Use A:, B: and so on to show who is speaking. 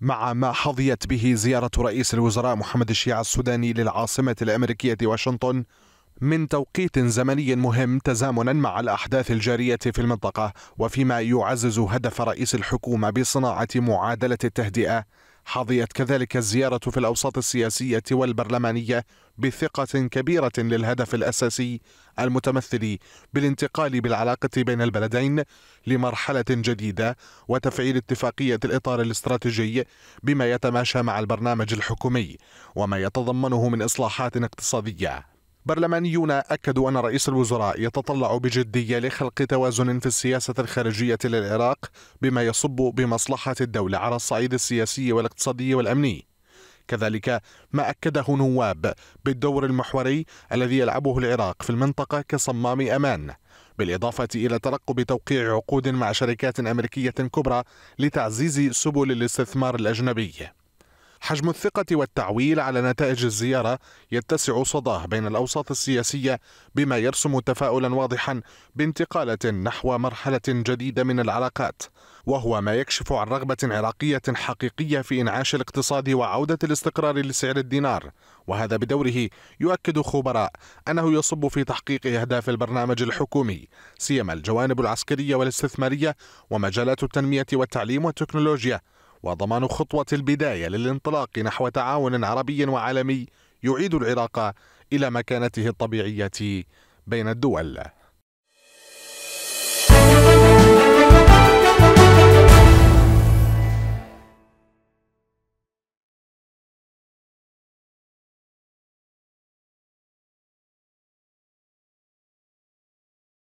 A: مع ما حظيت به زيارة رئيس الوزراء محمد الشيع السوداني للعاصمة الأمريكية واشنطن من توقيت زمني مهم تزامنا مع الأحداث الجارية في المنطقة وفيما يعزز هدف رئيس الحكومة بصناعة معادلة التهدئة حظيت كذلك الزيارة في الأوساط السياسية والبرلمانية بثقة كبيرة للهدف الأساسي المتمثل بالانتقال بالعلاقة بين البلدين لمرحلة جديدة وتفعيل اتفاقية الإطار الاستراتيجي بما يتماشى مع البرنامج الحكومي وما يتضمنه من إصلاحات اقتصادية برلمانيون أكدوا أن رئيس الوزراء يتطلع بجدية لخلق توازن في السياسة الخارجية للعراق بما يصب بمصلحة الدولة على الصعيد السياسي والاقتصادي والأمني كذلك ما أكده نواب بالدور المحوري الذي يلعبه العراق في المنطقة كصمام أمان بالإضافة إلى ترقب توقيع عقود مع شركات أمريكية كبرى لتعزيز سبل الاستثمار الأجنبي حجم الثقة والتعويل على نتائج الزيارة يتسع صداه بين الأوساط السياسية بما يرسم تفاؤلا واضحا بانتقالة نحو مرحلة جديدة من العلاقات وهو ما يكشف عن رغبة عراقية حقيقية في إنعاش الاقتصاد وعودة الاستقرار لسعر الدينار وهذا بدوره يؤكد خبراء أنه يصب في تحقيق أهداف البرنامج الحكومي سيما الجوانب العسكرية والاستثمارية ومجالات التنمية والتعليم والتكنولوجيا وضمان خطوة البداية للانطلاق نحو تعاون عربي وعالمي يعيد العراق إلى مكانته الطبيعية بين الدول